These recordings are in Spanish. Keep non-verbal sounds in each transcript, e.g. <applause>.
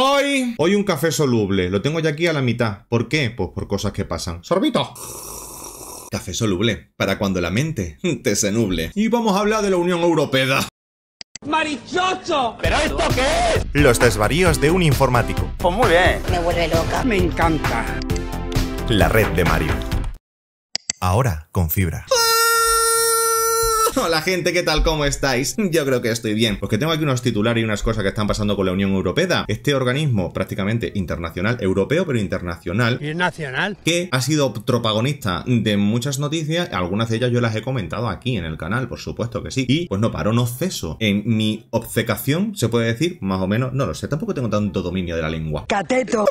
Hoy, hoy un café soluble. Lo tengo ya aquí a la mitad. ¿Por qué? Pues por cosas que pasan. ¡Sorbito! Café soluble, para cuando la mente <laughs> te se nuble. Y vamos a hablar de la Unión Europea. ¡Marichocho! ¿Pero esto qué es? Los desvaríos de un informático. Pues muy bien. Me vuelve loca. Me encanta. La red de Mario. Ahora con fibra. Ah. Hola gente, ¿qué tal? ¿Cómo estáis? <laughs> Yo creo que estoy bien, porque tengo aquí unos titulares y unas cosas que están pasando con la Unión Europea. Este organismo prácticamente internacional, europeo pero internacional. Y nacional. Que ha sido protagonista de muchas noticias, algunas de ellas yo las he comentado aquí en el canal, por supuesto que sí. Y pues no paró, no ceso. En mi obcecación, se puede decir, más o menos, no lo sé, tampoco tengo tanto dominio de la lengua. ¡Cateto!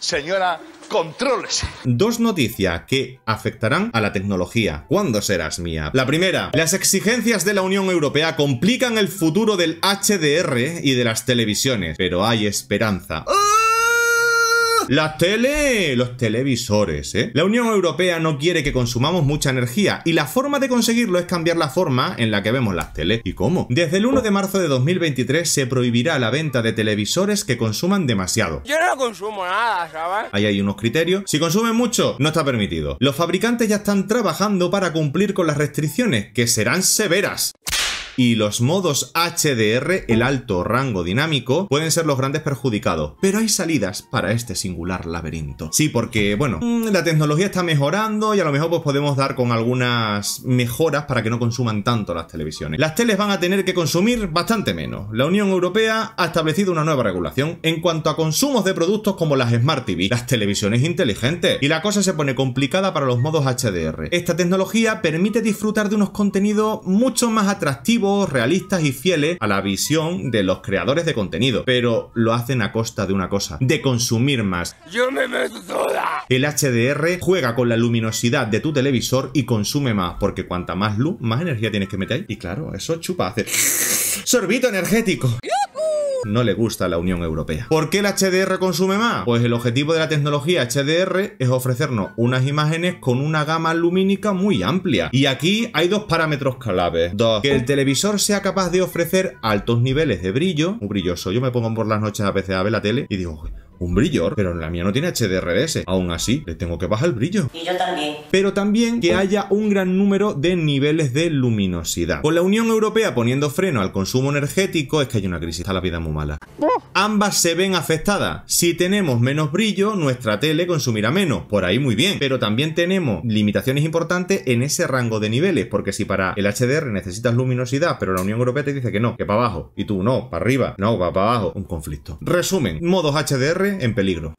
Señora Controles. Dos noticias que afectarán a la tecnología. ¿Cuándo serás mía? La primera, las exigencias de la Unión Europea complican el futuro del HDR y de las televisiones, pero hay esperanza. ¡Oh! Las tele, los televisores, ¿eh? La Unión Europea no quiere que consumamos mucha energía y la forma de conseguirlo es cambiar la forma en la que vemos las tele ¿Y cómo? Desde el 1 de marzo de 2023 se prohibirá la venta de televisores que consuman demasiado. Yo no consumo nada, ¿sabes? Ahí hay unos criterios. Si consumen mucho, no está permitido. Los fabricantes ya están trabajando para cumplir con las restricciones, que serán severas y los modos HDR, el alto rango dinámico, pueden ser los grandes perjudicados. Pero hay salidas para este singular laberinto. Sí, porque, bueno, mm, la tecnología está mejorando y a lo mejor pues, podemos dar con algunas mejoras para que no consuman tanto las televisiones. Las teles van a tener que consumir bastante menos. La Unión Europea ha establecido una nueva regulación en cuanto a consumos de productos como las Smart TV, las televisiones inteligentes. Y la cosa se pone complicada para los modos HDR. Esta tecnología permite disfrutar de unos contenidos mucho más atractivos realistas y fieles a la visión de los creadores de contenido, pero lo hacen a costa de una cosa, de consumir más. Yo me El HDR juega con la luminosidad de tu televisor y consume más, porque cuanta más luz, más energía tienes que meter. Y claro, eso chupa, hacer <laughs> sorbito energético no le gusta a la Unión Europea. ¿Por qué el HDR consume más? Pues el objetivo de la tecnología HDR es ofrecernos unas imágenes con una gama lumínica muy amplia. Y aquí hay dos parámetros claves. Dos, que el televisor sea capaz de ofrecer altos niveles de brillo, muy brilloso. Yo me pongo por las noches a veces a ver la tele y digo, un brillo pero la mía no tiene HDRS. Aún así, le tengo que bajar el brillo. Y yo también. Pero también que haya un gran número de niveles de luminosidad. Con la Unión Europea poniendo freno al consumo energético, es que hay una crisis, está la vida muy mala. Ambas se ven afectadas. Si tenemos menos brillo, nuestra tele consumirá menos. Por ahí muy bien. Pero también tenemos limitaciones importantes en ese rango de niveles, porque si para el HDR necesitas luminosidad, pero la Unión Europea te dice que no, que para abajo, y tú no, para arriba, no, va para abajo, un conflicto. Resumen, modos HDR en peligro.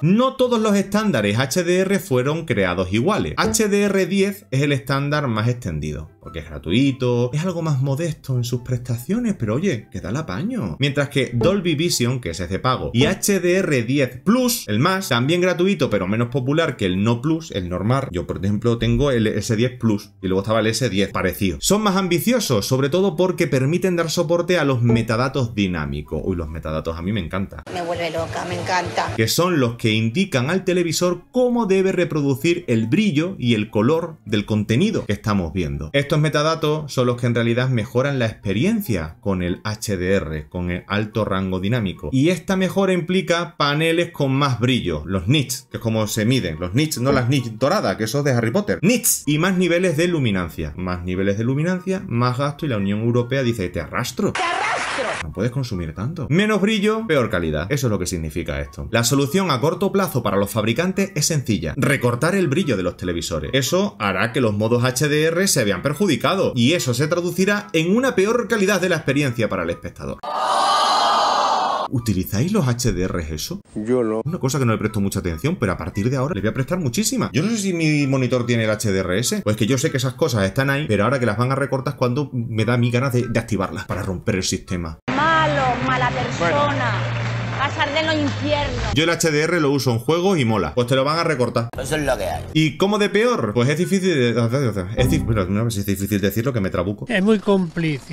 No todos los estándares HDR fueron creados iguales. HDR10 es el estándar más extendido porque es gratuito, es algo más modesto en sus prestaciones, pero oye, que da el apaño. Mientras que Dolby Vision, que es ese pago, y HDR10 Plus, el más, también gratuito, pero menos popular que el no Plus, el normal. Yo, por ejemplo, tengo el S10 Plus y luego estaba el S10 parecido. Son más ambiciosos, sobre todo porque permiten dar soporte a los metadatos dinámicos. Uy, los metadatos a mí me encanta. Me vuelve loca, me encanta. Que son los que indican al televisor cómo debe reproducir el brillo y el color del contenido que estamos viendo. Esto metadatos son los que en realidad mejoran la experiencia con el HDR, con el alto rango dinámico. Y esta mejora implica paneles con más brillo, los nits, que es como se miden, los nits, no las nits doradas, que son de Harry Potter, nits, y más niveles de luminancia, más niveles de luminancia, más gasto y la Unión Europea dice, te arrastro. ¡Te arrastro! No puedes consumir tanto. Menos brillo, peor calidad. Eso es lo que significa esto. La solución a corto plazo para los fabricantes es sencilla. Recortar el brillo de los televisores. Eso hará que los modos HDR se vean perjudicados y eso se traducirá en una peor calidad de la experiencia para el espectador. ¿Utilizáis los HDRs eso? Yo no. Una cosa que no le presto mucha atención, pero a partir de ahora le voy a prestar muchísima. Yo no sé si mi monitor tiene el HDRS. Pues que yo sé que esas cosas están ahí, pero ahora que las van a recortar es cuando me da mi ganas de, activarlas para romper el sistema. Malo, mala persona en los Yo el HDR lo uso en juegos y mola. Pues te lo van a recortar. Eso es lo que hay. ¿Y cómo de peor? Pues es difícil Es, difícil decir lo difícil decirlo que me trabuco. Es muy complicado.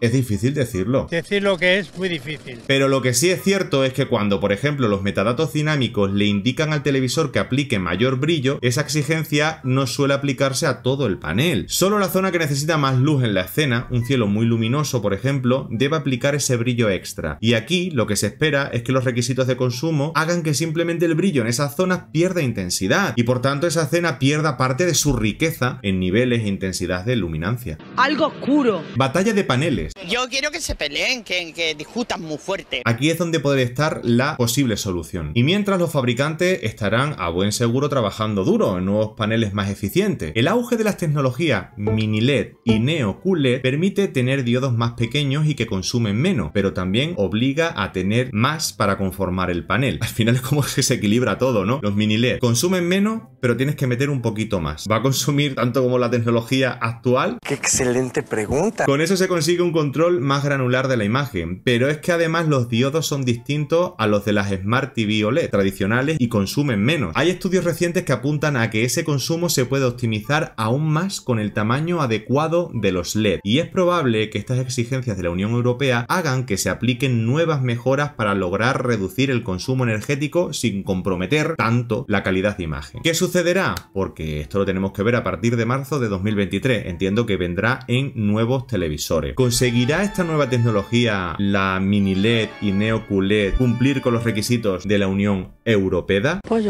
Es difícil decirlo. Decir lo que es muy difícil. Pero lo que sí es cierto es que cuando, por ejemplo, los metadatos dinámicos le indican al televisor que aplique mayor brillo, esa exigencia no suele aplicarse a todo el panel. Solo la zona que necesita más luz en la escena, un cielo muy luminoso, por ejemplo, debe aplicar ese brillo extra. Y aquí lo que se espera es que los requisitos de consumo hagan que simplemente el brillo en esas zonas pierda intensidad y por tanto esa escena pierda parte de su riqueza en niveles e intensidad de luminancia. Algo oscuro. Batalla de paneles. Yo quiero que se peleen, que, que muy fuerte. Aquí es donde podría estar la posible solución. Y mientras los fabricantes estarán a buen seguro trabajando duro en nuevos paneles más eficientes. El auge de las tecnologías mini LED y neo QLED permite tener diodos más pequeños y que consumen menos, pero también obliga a tener más para conformar formar el panel. Al final es como que se equilibra todo, ¿no? Los mini LED consumen menos, pero tienes que meter un poquito más. Va a consumir tanto como la tecnología actual. ¡Qué excelente pregunta! Con eso se consigue un control más granular de la imagen, pero es que además los diodos son distintos a los de las Smart TV OLED tradicionales y consumen menos. Hay estudios recientes que apuntan a que ese consumo se puede optimizar aún más con el tamaño adecuado de los LED y es probable que estas exigencias de la Unión Europea hagan que se apliquen nuevas mejoras para lograr reducir reducir el consumo energético sin comprometer tanto la calidad de imagen. ¿Qué sucederá? Porque esto lo tenemos que ver a partir de marzo de 2023. Entiendo que vendrá en nuevos televisores. ¿Conseguirá esta nueva tecnología, la mini LED y neo QLED, cumplir con los requisitos de la Unión Europea? Pues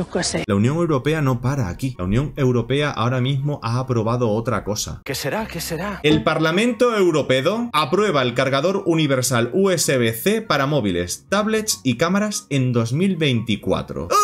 la Unión Europea no para aquí. La Unión Europea ahora mismo ha aprobado otra cosa. ¿Qué será? ¿Qué será? El Parlamento Europeo aprueba el cargador universal USB-C para móviles, tablets y cámaras en 2024. ¡Ah!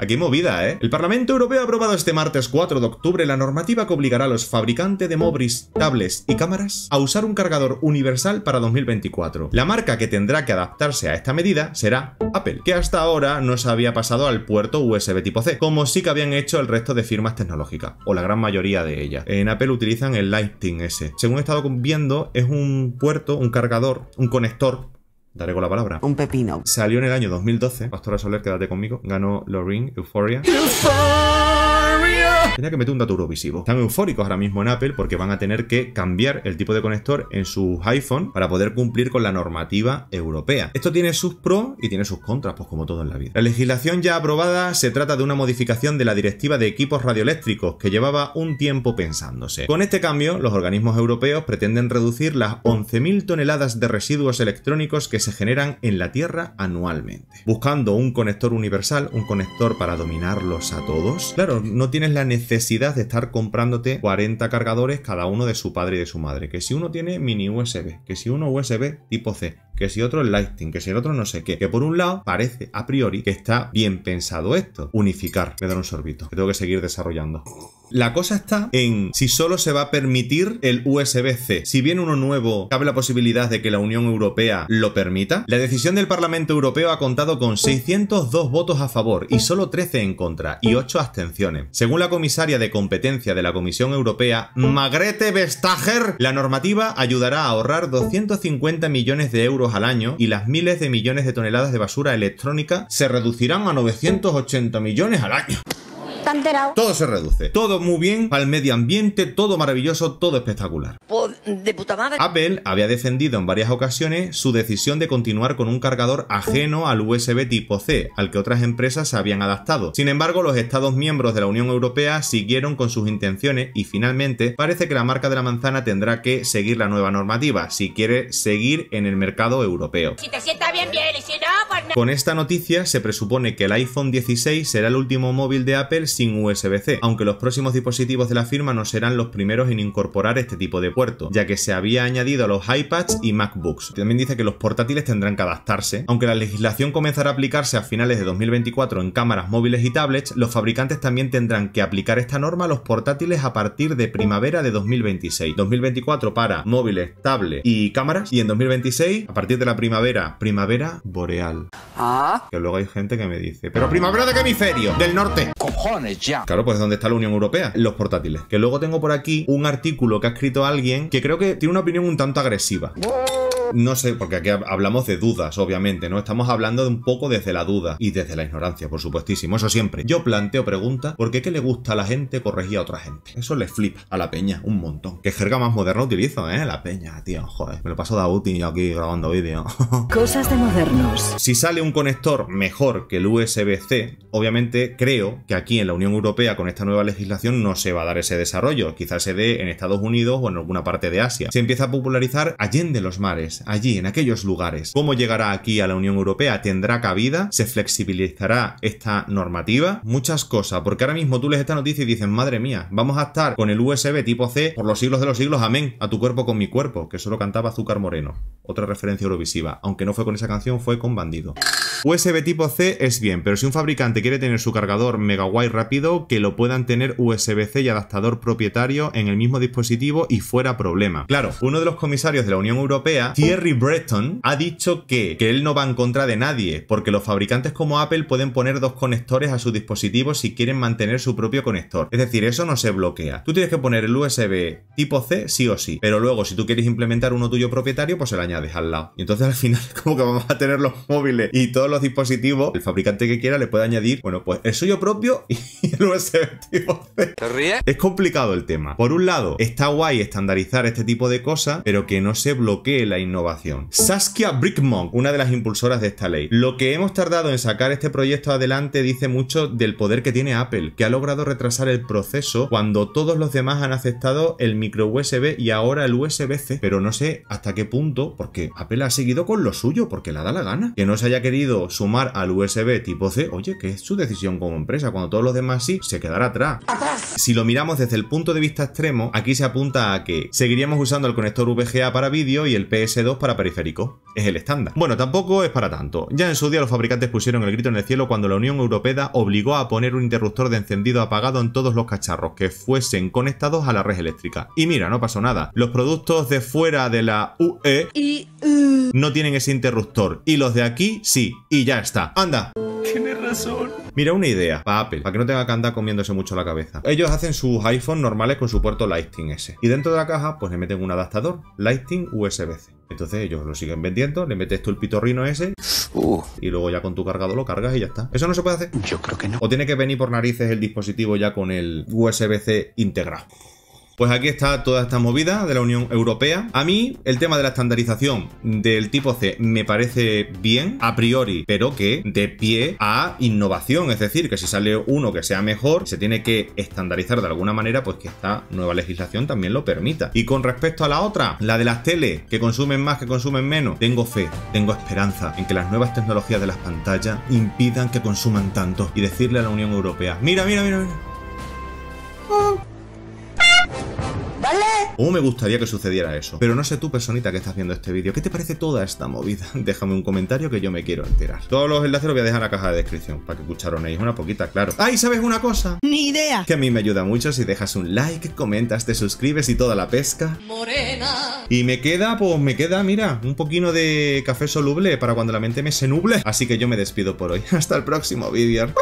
Aquí movida, ¿eh? El Parlamento Europeo ha aprobado este martes 4 de octubre la normativa que obligará a los fabricantes de móviles, tablets y cámaras a usar un cargador universal para 2024. La marca que tendrá que adaptarse a esta medida será Apple, que hasta ahora no se había pasado al puerto USB tipo C, como sí que habían hecho el resto de firmas tecnológicas, o la gran mayoría de ellas. En Apple utilizan el Lightning S. Según he estado viendo, es un puerto, un cargador, un conector Daré con la palabra. Un pepino. Salió en el año 2012. Pastora Soler, quédate conmigo. Ganó Loring, Euphoria. Euphoria. Tenía que meter un dato eurovisivo. Están eufóricos ahora mismo en Apple porque van a tener que cambiar el tipo de conector en sus iPhone para poder cumplir con la normativa europea. Esto tiene sus pros y tiene sus contras, pues como todo en la vida. La legislación ya aprobada se trata de una modificación de la directiva de equipos radioeléctricos que llevaba un tiempo pensándose. Con este cambio, los organismos europeos pretenden reducir las 11.000 toneladas de residuos electrónicos que se generan en la Tierra anualmente, buscando un conector universal, un conector para dominarlos a todos. Claro, no tienes la necesidad necesidad de estar comprándote 40 cargadores cada uno de su padre y de su madre. Que si uno tiene mini USB, que si uno USB tipo C, que si otro es Lightning, que si el otro no sé qué. Que por un lado parece a priori que está bien pensado esto. Unificar, me da un sorbito. Que tengo que seguir desarrollando. La cosa está en si solo se va a permitir el USB-C. Si bien uno nuevo, cabe la posibilidad de que la Unión Europea lo permita. La decisión del Parlamento Europeo ha contado con 602 votos a favor y solo 13 en contra y 8 abstenciones. Según la comisaria de competencia de la Comisión Europea, Magrete Vestager, la normativa ayudará a ahorrar 250 millones de euros al año y las miles de millones de toneladas de basura electrónica se reducirán a 980 millones al año. Todo se reduce. Todo muy bien para el medio ambiente, todo maravilloso, todo espectacular. Pues, Apple había defendido en varias ocasiones su decisión de continuar con un cargador ajeno al USB tipo C, al que otras empresas se habían adaptado. Sin embargo, los Estados miembros de la Unión Europea siguieron con sus intenciones y finalmente parece que la marca de la manzana tendrá que seguir la nueva normativa si quiere seguir en el mercado europeo. Si te sienta bien, bien, y con esta noticia se presupone que el iPhone 16 será el último móvil de Apple sin USB-C, aunque los próximos dispositivos de la firma no serán los primeros en incorporar este tipo de puerto, ya que se había añadido a los iPads y MacBooks. También dice que los portátiles tendrán que adaptarse. Aunque la legislación comenzará a aplicarse a finales de 2024 en cámaras móviles y tablets, los fabricantes también tendrán que aplicar esta norma a los portátiles a partir de primavera de 2026. 2024 para móviles, tablets y cámaras y en 2026 a partir de la primavera, primavera boreal. Ah. Que luego hay gente que me dice, pero primavera de hemisferio, del norte. Cojones ya. Claro, pues ¿dónde está la Unión Europea? Los portátiles. Que luego tengo por aquí un artículo que ha escrito alguien que creo que tiene una opinión un tanto agresiva no sé, porque aquí hablamos de dudas, obviamente, ¿no? Estamos hablando de un poco desde la duda y desde la ignorancia, por supuestísimo, eso siempre. Yo planteo preguntas, ¿por qué que le gusta a la gente corregir a otra gente? Eso le flipa a la peña un montón. Qué jerga más moderna utilizo, ¿eh? La peña, tío, joder. Me lo paso de útil aquí grabando vídeo. <laughs> Cosas de modernos. Si sale un conector mejor que el USB-C, obviamente creo que aquí en la Unión Europea con esta nueva legislación no se va a dar ese desarrollo. Quizás se dé en Estados Unidos o en alguna parte de Asia. Se empieza a popularizar Allende los mares allí, en aquellos lugares. ¿Cómo llegará aquí a la Unión Europea? ¿Tendrá cabida? ¿Se flexibilizará esta normativa? Muchas cosas, porque ahora mismo tú lees esta noticia y dices, madre mía, vamos a estar con el USB tipo C por los siglos de los siglos, amén, a tu cuerpo con mi cuerpo, que solo cantaba Azúcar Moreno. Otra referencia eurovisiva, aunque no fue con esa canción, fue con Bandido. USB tipo C es bien, pero si un fabricante quiere tener su cargador megawatt rápido, que lo puedan tener USB-C y adaptador propietario en el mismo dispositivo y fuera problema. Claro, uno de los comisarios de la Unión Europea Jerry Breton ha dicho que, que él no va en contra de nadie, porque los fabricantes como Apple pueden poner dos conectores a su dispositivo si quieren mantener su propio conector. Es decir, eso no se bloquea. Tú tienes que poner el USB tipo C sí o sí, pero luego si tú quieres implementar uno tuyo propietario, pues se lo añades al lado. Y entonces al final <laughs> como que vamos a tener los móviles y todos los dispositivos, el fabricante que quiera le puede añadir, bueno, pues el suyo propio y tipo Es complicado el tema. Por un lado, está guay estandarizar este tipo de cosas, pero que no se bloquee la innovación. Saskia Brickmonk, una de las impulsoras de esta ley. Lo que hemos tardado en sacar este proyecto adelante dice mucho del poder que tiene Apple, que ha logrado retrasar el proceso cuando todos los demás han aceptado el micro USB y ahora el USB-C. Pero no sé hasta qué punto, porque Apple ha seguido con lo suyo, porque le da la gana. Que no se haya querido sumar al USB tipo C, oye, que es su decisión como empresa, cuando todos los demás sí se quedará atrás. Si lo miramos desde el punto de vista extremo, aquí se apunta a que seguiríamos usando el conector VGA para vídeo y el PS2 para periférico. Es el estándar. Bueno, tampoco es para tanto. Ya en su día los fabricantes pusieron el grito en el cielo cuando la Unión Europea obligó a poner un interruptor de encendido apagado en todos los cacharros que fuesen conectados a la red eléctrica. Y mira, no pasó nada. Los productos de fuera de la UE uh. no tienen ese interruptor y los de aquí sí. Y ya está. ¡Anda! Mira una idea para Apple, para que no tenga que andar comiéndose mucho la cabeza. Ellos hacen sus iPhones normales con su puerto Lightning S. Y dentro de la caja, pues le meten un adaptador Lightning USB-C. Entonces ellos lo siguen vendiendo, le metes tú el pitorrino ese uh. y luego ya con tu cargado lo cargas y ya está. ¿Eso no se puede hacer? Yo creo que no. O tiene que venir por narices el dispositivo ya con el USB-C integrado. Pues aquí está toda esta movida de la Unión Europea. A mí el tema de la estandarización del tipo C me parece bien a priori, pero que de pie a innovación, es decir, que si sale uno que sea mejor, se tiene que estandarizar de alguna manera, pues que esta nueva legislación también lo permita. Y con respecto a la otra, la de las teles, que consumen más, que consumen menos, tengo fe, tengo esperanza en que las nuevas tecnologías de las pantallas impidan que consuman tanto y decirle a la Unión Europea, mira, mira, mira, mira me gustaría que sucediera eso? Pero no sé tú, personita que estás viendo este vídeo, ¿qué te parece toda esta movida? <laughs> Déjame un comentario que yo me quiero enterar. Todos los enlaces los voy a dejar en la caja de descripción para que escucharonéis una poquita, claro. ¡Ay, sabes una cosa! ¡Ni idea! Que a mí me ayuda mucho si dejas un like, comentas, te suscribes y toda la pesca. ¡Morena! Y me queda, pues me queda, mira, un poquito de café soluble para cuando la mente me se nuble. Así que yo me despido por hoy. <laughs> Hasta el próximo vídeo.